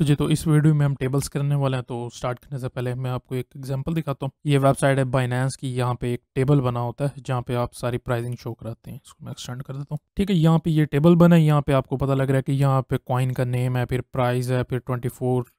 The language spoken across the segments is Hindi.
तो जी तो इस वीडियो में हम टेबल्स करने वाले हैं तो स्टार्ट करने से पहले मैं आपको एक एग्जांपल दिखाता हूँ ये वेबसाइट है बाइनेंस की यहाँ पे एक टेबल बना होता है जहाँ पे आप सारी प्राइसिंग शो कराते हैं इसको मैं एक्सटेंड कर देता हूँ ठीक है यहाँ पे ये टेबल बना है यहाँ पे आपको पता लग रहा है कि यहाँ पे कॉइन का नेम है फिर प्राइस है फिर ट्वेंटी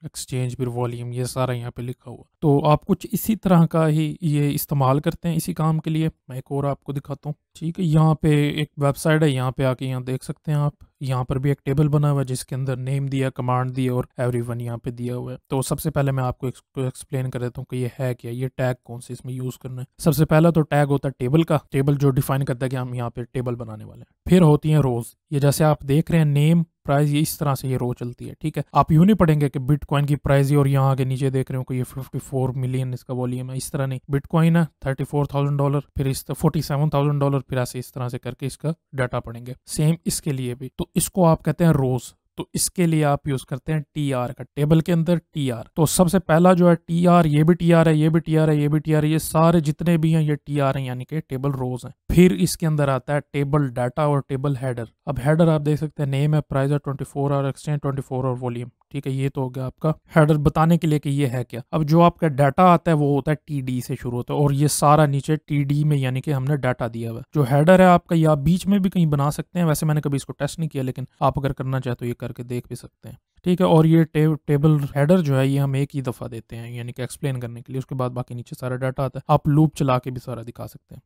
एक्सचेंज फिर वॉल्यूम ये सारा यहाँ पे लिखा हुआ तो आप कुछ इसी तरह का ही ये इस्तेमाल करते हैं इसी काम के लिए मैं एक और आपको दिखाता हूँ ठीक है यहाँ पे एक वेबसाइट है यहाँ पे आके यहाँ देख सकते हैं आप यहाँ पर भी एक टेबल बना हुआ है जिसके अंदर नेम दिया कमांड दिया और एवरी वन यहाँ पे दिया हुआ है तो सबसे पहले मैं आपको एक्सप्लेन कर देता हूँ कि ये है क्या ये टैग कौन से इसमें यूज करना है सबसे पहला तो टैग होता है टेबल का टेबल जो डिफाइन करता है कि हम यहाँ पे टेबल बनाने वाले हैं फिर होती है रोज ये जैसे आप देख रहे हैं नेम प्राइस ये इस तरह से ये रो चलती है ठीक है आप यूँ नहीं पढ़ेंगे कि बिटकॉइन की प्राइस और यहाँ आगे नीचे देख रहे हो कि ये 54 मिलियन इसका वॉल्यूम है इस तरह नहीं बिटकॉइन है 34,000 डॉलर फिर इस फोर्टी सेवन डॉलर फिर ऐसे इस तरह से करके इसका डाटा पढ़ेंगे सेम इसके लिए भी तो इसको आप कहते हैं रोज तो इसके लिए आप यूज करते हैं टी आर का टेबल के अंदर टी आर तो सबसे पहला जो है टी आर ये भी टी आर है ये भी टी आर है ये भी टी आर है ये सारे जितने भी हैं ये टी आर है यानी कि टेबल रोज हैं फिर इसके अंदर आता है टेबल डाटा और टेबल हेडर अब हेडर आप देख सकते हैं नेम है प्राइस है twenty four hour exchange twenty four hour volume ठीक है ये तो हो गया आपका हेडर बताने के लिए कि ये है क्या अब जो आपका डाटा आता है वो होता है टी से शुरू होता है और ये सारा नीचे टी में यानी कि हमने डाटा दिया हुआ है जो हेडर है आपका ये आप बीच में भी कहीं बना सकते हैं वैसे मैंने कभी इसको टेस्ट नहीं किया लेकिन आप अगर करना चाहे तो ये करके देख भी सकते हैं ठीक है और ये टे, टेबल हेडर जो है ये हम एक ही दफ़ा देते हैं यानी कि एक्सप्लेन करने के लिए उसके बाद बाकी नीचे सारा डाटा आता है आप लूप चला के भी सारा दिखा सकते हैं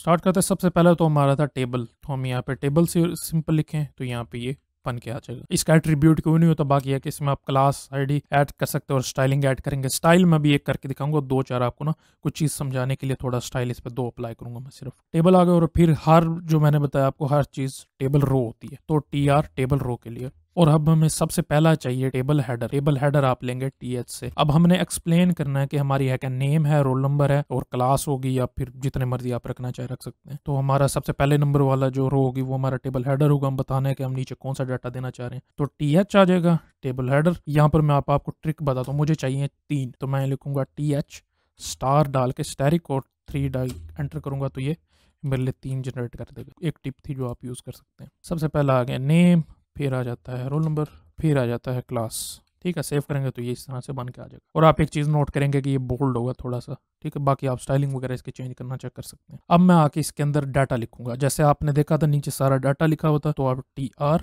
स्टार्ट करते हैं सबसे पहले तो हमारा था टेबल तो हम यहाँ पे टेबल से सिंपल लिखें तो यहाँ पे ये बन के आ जाएगा इसका एट्रीब्यूट क्यों नहीं होता बाकी है कि इसमें आप क्लास आईडी ऐड कर सकते हो और स्टाइलिंग ऐड करेंगे स्टाइल में भी एक करके दिखाऊंगा दो चार आपको ना कुछ चीज़ समझाने के लिए थोड़ा स्टाइल इस पर दो अप्लाई करूंगा मैं सिर्फ टेबल आ गए और फिर हर जो मैंने बताया आपको हर चीज़ टेबल रो होती है तो टी आर टेबल रो के लिए और अब हमें सबसे पहला चाहिए टेबल हेडर टेबल हेडर आप लेंगे टी एच से अब हमने एक्सप्लेन करना है कि हमारी है क्या नेम है रोल नंबर है और क्लास होगी या फिर जितने मर्जी आप रखना चाहे रख सकते हैं तो हमारा सबसे पहले नंबर वाला जो रो होगी वो हमारा टेबल हेडर होगा हम बताना है कि हम नीचे कौन सा डाटा देना चाह रहे हैं तो टी एच आ जाएगा टेबल हेडर यहाँ पर मैं आप, आपको ट्रिक बताता हूँ मुझे चाहिए तीन तो मैं लिखूंगा टी एच स्टार डाल के स्टेरिक और थ्री डाल एंटर करूंगा तो ये मेरे लिए तीन जनरेट कर देगा एक टिप थी जो आप यूज़ कर सकते हैं सबसे पहला आ गया नेम फिर आ जाता है रोल नंबर फिर आ जाता है क्लास ठीक है सेव करेंगे तो ये इस तरह से बन के आ जाएगा और आप एक चीज़ नोट करेंगे कि ये बोल्ड होगा थोड़ा सा ठीक है बाकी आप स्टाइलिंग वगैरह इसके चेंज करना चेक कर सकते हैं अब मैं आके इसके अंदर डाटा लिखूंगा जैसे आपने देखा था नीचे सारा डाटा लिखा हुआ था तो आप टी आर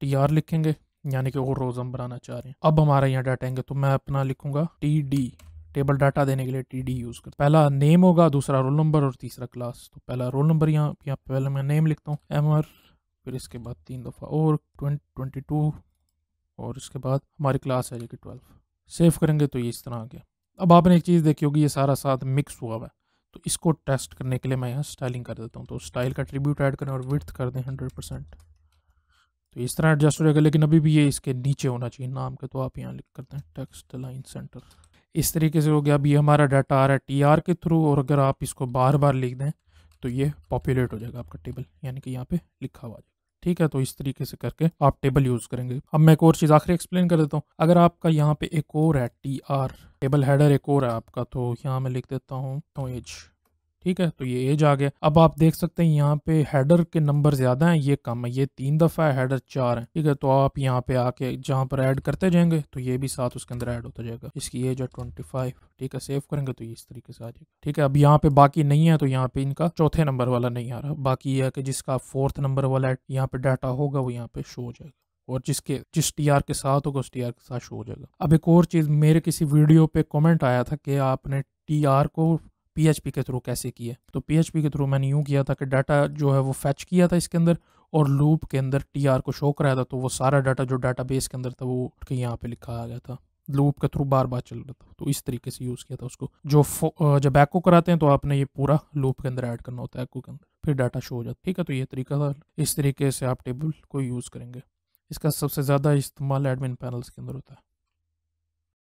टी आर लिखेंगे यानी कि और रोज हम बनाना चाह रहे हैं अब हमारे यहाँ डाटा आएंगे तो मैं अपना लिखूंगा टी डी टेबल डाटा देने के लिए टी डी यूज़ कर पहला नेम होगा दूसरा रोल नंबर और तीसरा क्लास तो पहला रोल नंबर यहाँ यहाँ पहले मैं नेम लिखता हूँ एम आर फिर इसके बाद तीन दफ़ा और ट्वेंटी टू और इसके बाद हमारी क्लास है जो कि ट्वेल्व सेव करेंगे तो ये इस तरह आ गया अब आपने एक चीज़ देखी होगी ये सारा साथ मिक्स हुआ हुआ है तो इसको टेस्ट करने के लिए मैं यहाँ स्टाइलिंग कर देता हूँ तो स्टाइल का ट्रिब्यूट ऐड करें और विथ कर दें हंड्रेड परसेंट तो इस तरह एडजस्ट हो जाएगा लेकिन अभी भी ये इसके नीचे होना चाहिए नाम के तो आप यहाँ लिख करते हैं टेक्स्ट लाइन सेंटर इस तरीके से हो गया अब ये हमारा डाटा आ रहा है टी आर के थ्रू और अगर आप इसको बार बार लिख दें तो ये पॉपुलेट हो जाएगा आपका टेबल यानी कि यहाँ पे लिखा हुआ जाएगा ठीक है तो इस तरीके से करके आप टेबल यूज करेंगे अब मैं एक और चीज आखिर एक्सप्लेन कर देता हूँ अगर आपका यहाँ पे एक और है टी आर टेबल हैडर एक और है आपका तो यहाँ मैं लिख देता हूँ तो ठीक है तो ये एज आ गया अब आप देख सकते हैं यहाँ पे हेडर के नंबर ज्यादा हैं ये कम है ये तीन दफा है हेडर चार है ठीक है तो आप यहाँ पे आके जहाँ पर ऐड करते जाएंगे तो ये भी साथ उसके अंदर ऐड होता जाएगा इसकी एज है ट्वेंटी फाइव ठीक है सेव करेंगे तो ये इस तरीके से आ जाएगा ठीक है अब यहाँ पे बाकी नहीं है तो यहाँ पे इनका चौथे नंबर वाला नहीं आ रहा बाकी ये है कि जिसका फोर्थ नंबर वाला यहाँ पे डाटा होगा वो यहाँ पे शो हो जाएगा और जिसके जिस टी आर के साथ होगा उस टी आर के साथ शो हो जाएगा अब एक और चीज़ मेरे किसी वीडियो पे कॉमेंट आया था कि आपने टी आर को पीएचपी के थ्रू कैसे किए तो पीएचपी के थ्रू मैंने यूँ किया था कि डाटा जो है वो फैच किया था इसके अंदर और लूप के अंदर टी आर को शो कराया था तो वो सारा डाटा जो डाटा बेस के अंदर था वो उठ के यहाँ पर लिखा आ गया था लूप के थ्रू बार बार चल रहा था तो इस तरीके से यूज़ किया था उसको जो जब एक्को कराते हैं तो आपने ये पूरा लूप के अंदर ऐड करना होता है एक्को के अंदर फिर डाटा शो हो जाता है ठीक है तो ये तरीका था इस तरीके से आप टेबल को यूज़ करेंगे इसका सबसे ज़्यादा इस्तेमाल एडमिन पैनल्स के अंदर होता है